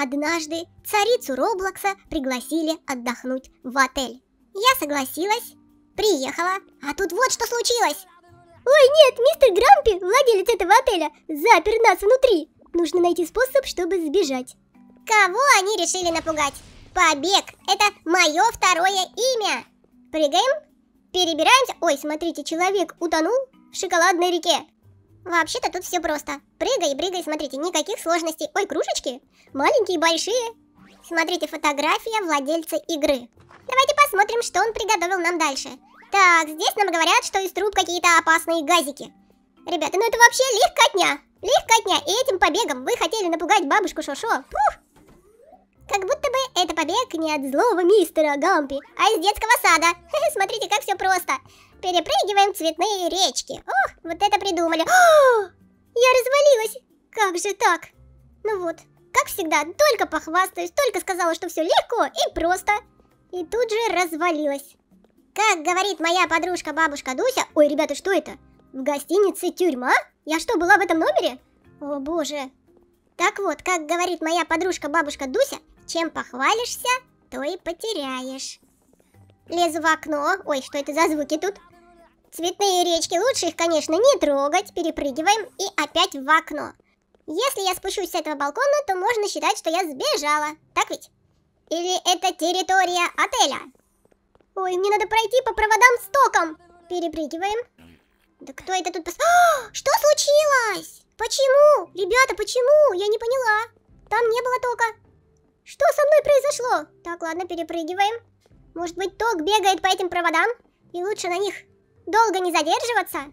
Однажды царицу Роблокса пригласили отдохнуть в отель. Я согласилась, приехала, а тут вот что случилось. Ой, нет, мистер Грампи, владелец этого отеля, запер нас внутри. Нужно найти способ, чтобы сбежать. Кого они решили напугать? Побег, это мое второе имя. Прыгаем, перебираемся. Ой, смотрите, человек утонул в шоколадной реке. Вообще-то тут все просто. Прыгай, прыгай, смотрите, никаких сложностей. Ой, кружечки? Маленькие, большие. Смотрите, фотография владельца игры. Давайте посмотрим, что он приготовил нам дальше. Так, здесь нам говорят, что из труб какие-то опасные газики. Ребята, ну это вообще легкотня. Легкотня. И этим побегом вы хотели напугать бабушку Шошо. Пух! Как будто бы это побег не от злого мистера Гампи, а из детского сада. Смотрите, как все просто. Перепрыгиваем цветные речки. Ох, вот это придумали. я развалилась. Как же так? Ну вот, как всегда, только похвастаюсь, только сказала, что все легко и просто. И тут же развалилась. Как говорит моя подружка-бабушка Дуся... Ой, ребята, что это? В гостинице тюрьма? Я что, была в этом номере? О боже. Так вот, как говорит моя подружка-бабушка Дуся, чем похвалишься, то и потеряешь. Лезу в окно. Ой, что это за звуки тут? Цветные речки, лучше их, конечно, не трогать. Перепрыгиваем и опять в окно. Если я спущусь с этого балкона, то можно считать, что я сбежала. Так ведь? Или это территория отеля? Ой, мне надо пройти по проводам с током. Перепрыгиваем. Да кто это тут пос... А, что случилось? Почему? Ребята, почему? Я не поняла. Там не было тока. Что со мной произошло? Так, ладно, перепрыгиваем. Может быть, ток бегает по этим проводам? И лучше на них долго не задерживаться?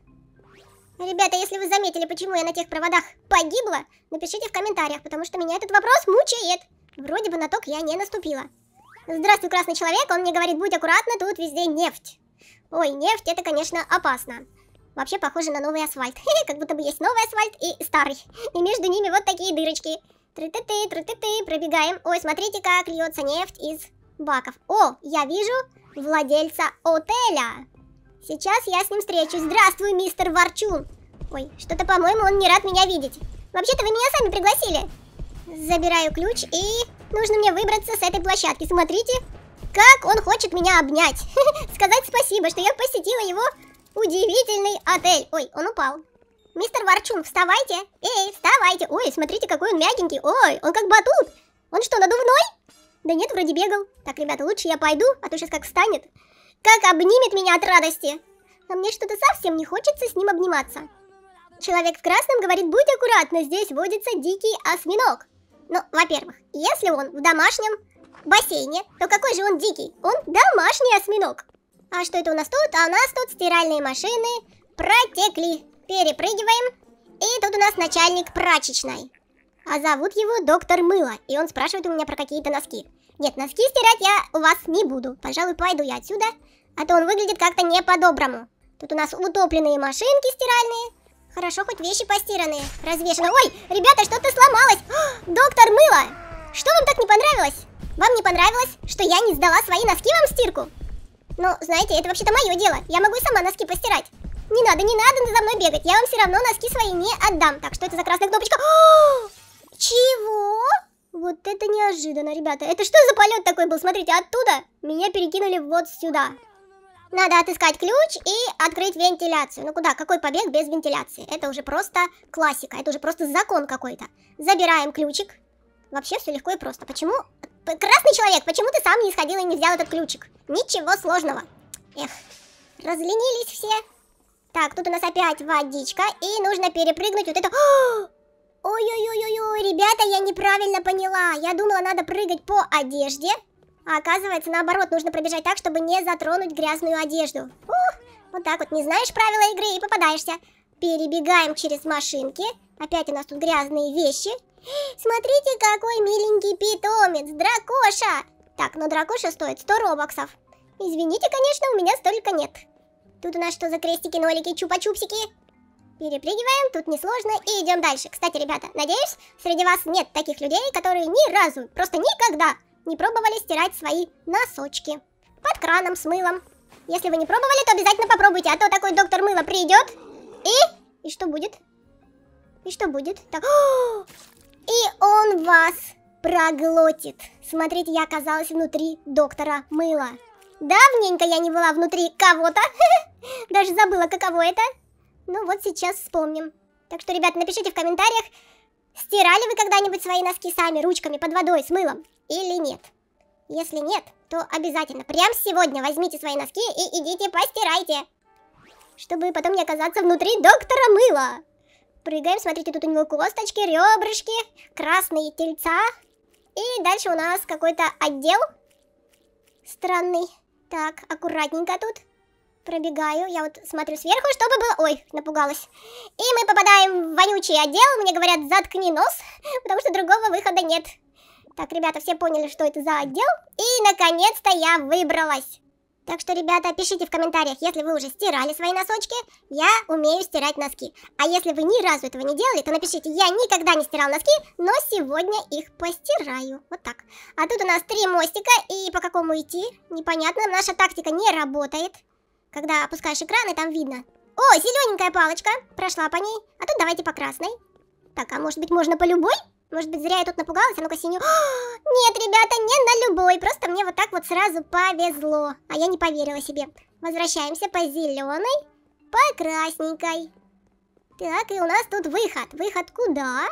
Ребята, если вы заметили, почему я на тех проводах погибла, напишите в комментариях, потому что меня этот вопрос мучает. Вроде бы на ток я не наступила. Здравствуй, красный человек, он мне говорит, будь аккуратна, тут везде нефть. Ой, нефть, это, конечно, опасно. Вообще похоже на новый асфальт. Как будто бы есть новый асфальт и старый. И между ними вот такие дырочки. Тры-ты-ты, тры-ты-ты, пробегаем. Ой, смотрите, как льется нефть из баков. О, я вижу владельца отеля. Сейчас я с ним встречусь. Здравствуй, мистер Ворчун. Ой, что-то, по-моему, он не рад меня видеть. Вообще-то вы меня сами пригласили. Забираю ключ и нужно мне выбраться с этой площадки. Смотрите, как он хочет меня обнять. Сказать спасибо, что я посетила его удивительный отель. Ой, он упал. Мистер Варчун, вставайте! Эй, вставайте! Ой, смотрите, какой он мягенький! Ой, он как батут! Он что, надувной? Да нет, вроде бегал. Так, ребята, лучше я пойду, а то сейчас как встанет. Как обнимет меня от радости! Но мне что-то совсем не хочется с ним обниматься. Человек в красном говорит, будь аккуратна, здесь водится дикий осьминог. Ну, во-первых, если он в домашнем бассейне, то какой же он дикий? Он домашний осьминог. А что это у нас тут? А у нас тут стиральные машины протекли. Перепрыгиваем. И тут у нас начальник прачечной. А зовут его доктор Мыло. И он спрашивает у меня про какие-то носки. Нет, носки стирать я у вас не буду. Пожалуй, пойду я отсюда. А то он выглядит как-то не по-доброму. Тут у нас утопленные машинки стиральные. Хорошо, хоть вещи постиранные. Развешено. Ой, ребята, что-то сломалось. О, а, доктор Мыло, что вам так не понравилось? Вам не понравилось, что я не сдала свои носки вам в стирку? Ну, знаете, это вообще-то мое дело. Я могу и сама носки постирать. Не надо, не надо за мной бегать. Я вам все равно носки свои не отдам. Так, что это за красная кнопочка? О! Чего? Вот это неожиданно, ребята. Это что за полет такой был? Смотрите, оттуда меня перекинули вот сюда. Надо отыскать ключ и открыть вентиляцию. Ну куда? Какой побег без вентиляции? Это уже просто классика. Это уже просто закон какой-то. Забираем ключик. Вообще все легко и просто. Почему? Красный человек, почему ты сам не сходил и не взял этот ключик? Ничего сложного. Эх, разленились все. Так, тут у нас опять водичка. И нужно перепрыгнуть вот это... Ой-ой-ой-ой, ой ребята, я неправильно поняла. Я думала, надо прыгать по одежде. А оказывается, наоборот, нужно пробежать так, чтобы не затронуть грязную одежду. Ух, вот так вот, не знаешь правила игры и попадаешься. Перебегаем через машинки. Опять у нас тут грязные вещи. Смотрите, какой миленький питомец, дракоша. Так, но дракоша стоит 100 робоксов. Извините, конечно, у меня столько нет. Тут у нас что за крестики, нолики, чупа-чупсики? Перепрыгиваем, тут несложно, и идем дальше. Кстати, ребята, надеюсь, среди вас нет таких людей, которые ни разу, просто никогда не пробовали стирать свои носочки. Под краном с мылом. Если вы не пробовали, то обязательно попробуйте, а то такой доктор мыло придет и... И что будет? И что будет? Так... И он вас проглотит. Смотрите, я оказалась внутри доктора мыла. Давненько я не была внутри кого-то. Даже забыла, каково это. Ну вот сейчас вспомним. Так что, ребят, напишите в комментариях, стирали вы когда-нибудь свои носки сами, ручками, под водой, с мылом или нет. Если нет, то обязательно, прямо сегодня возьмите свои носки и идите постирайте. Чтобы потом не оказаться внутри доктора мыла. Прыгаем, смотрите, тут у него косточки, ребрышки, красные тельца. И дальше у нас какой-то отдел странный. Так, аккуратненько тут. Пробегаю, я вот смотрю сверху, чтобы было... Ой, напугалась. И мы попадаем в вонючий отдел. Мне говорят, заткни нос, потому что другого выхода нет. Так, ребята, все поняли, что это за отдел. И, наконец-то, я выбралась. Так что, ребята, пишите в комментариях, если вы уже стирали свои носочки, я умею стирать носки. А если вы ни разу этого не делали, то напишите, я никогда не стирал носки, но сегодня их постираю. Вот так. А тут у нас три мостика, и по какому идти, непонятно. Наша тактика не работает. Когда опускаешь экран, и там видно. О, зелененькая палочка, прошла по ней. А тут давайте по красной. Так, а может быть можно по любой? Может быть, зря я тут напугалась, а ну-ка синюю. Нет, ребята, не на любой, просто мне вот так вот сразу повезло. А я не поверила себе. Возвращаемся по зеленой, по красненькой. Так, и у нас тут выход. Выход куда?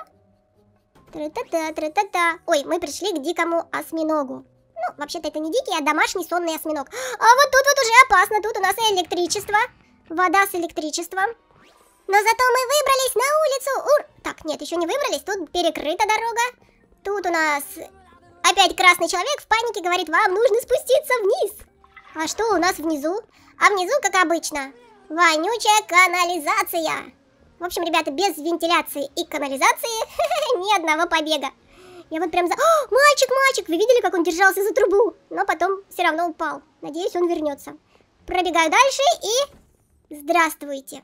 Тры-та-та, тры-та-та. Ой, мы пришли к дикому осьминогу. Ну, вообще-то это не дикий, а домашний сонный осьминог. А вот тут вот уже опасно, тут у нас электричество. Вода с электричеством. Но зато мы выбрались еще не выбрались, тут перекрыта дорога. Тут у нас опять красный человек в панике говорит, вам нужно спуститься вниз. А что у нас внизу? А внизу, как обычно, вонючая канализация. В общем, ребята, без вентиляции и канализации ни одного побега. Я вот прям за... О, «А, мальчик, мальчик! Вы видели, как он держался за трубу? Но потом все равно упал. Надеюсь, он вернется. Пробегаю дальше и... Здравствуйте.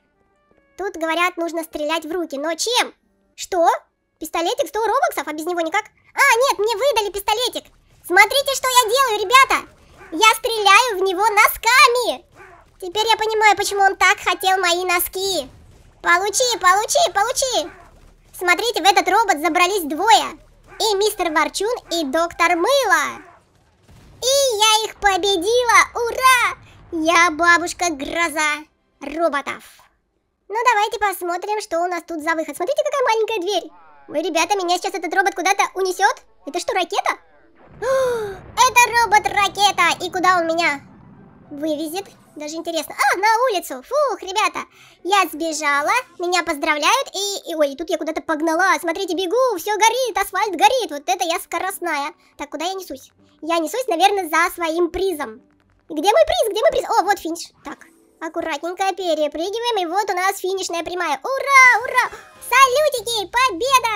Тут говорят, нужно стрелять в руки. Но чем? Что? Пистолетик 100 робоксов, а без него никак? А, нет, мне выдали пистолетик. Смотрите, что я делаю, ребята. Я стреляю в него носками. Теперь я понимаю, почему он так хотел мои носки. Получи, получи, получи. Смотрите, в этот робот забрались двое. И мистер Ворчун, и доктор Мыло. И я их победила! Ура! Я бабушка Гроза роботов. Ну давайте посмотрим, что у нас тут за выход. Смотрите, какая маленькая дверь. Ой, ребята, меня сейчас этот робот куда-то унесет. Это что, ракета? это робот-ракета. И куда он меня вывезет? Даже интересно. А, на улицу. Фух, ребята. Я сбежала. Меня поздравляют. И, и ой, и тут я куда-то погнала. Смотрите, бегу. Все горит. Асфальт горит. Вот это я скоростная. Так, куда я несусь? Я несусь, наверное, за своим призом. Где мой приз? Где мой приз? О, вот финиш. Так, Аккуратненько перепрыгиваем, и вот у нас финишная прямая. Ура, ура! Салютики, победа!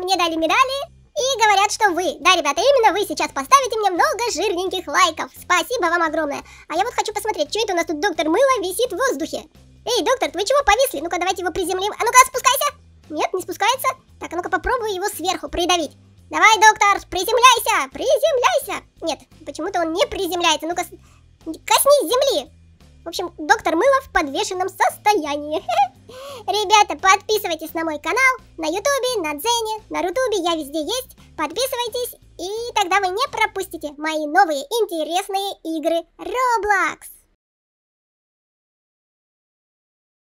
Мне дали медали. И говорят, что вы, да, ребята, именно вы сейчас поставите мне много жирненьких лайков. Спасибо вам огромное. А я вот хочу посмотреть, что это у нас тут доктор Мыло висит в воздухе. Эй, доктор, вы чего повисли? Ну-ка, давайте его приземлим. А ну-ка, спускайся. Нет, не спускается. Так, а ну-ка, попробую его сверху придавить. Давай, доктор, приземляйся, приземляйся. Нет, почему-то он не приземляется. Ну-ка, коснись земли. В общем, доктор Мыло в подвешенном состоянии. Ребята, подписывайтесь на мой канал, на ютубе, на дзене, на рутубе, я везде есть. Подписывайтесь, и тогда вы не пропустите мои новые интересные игры Roblox.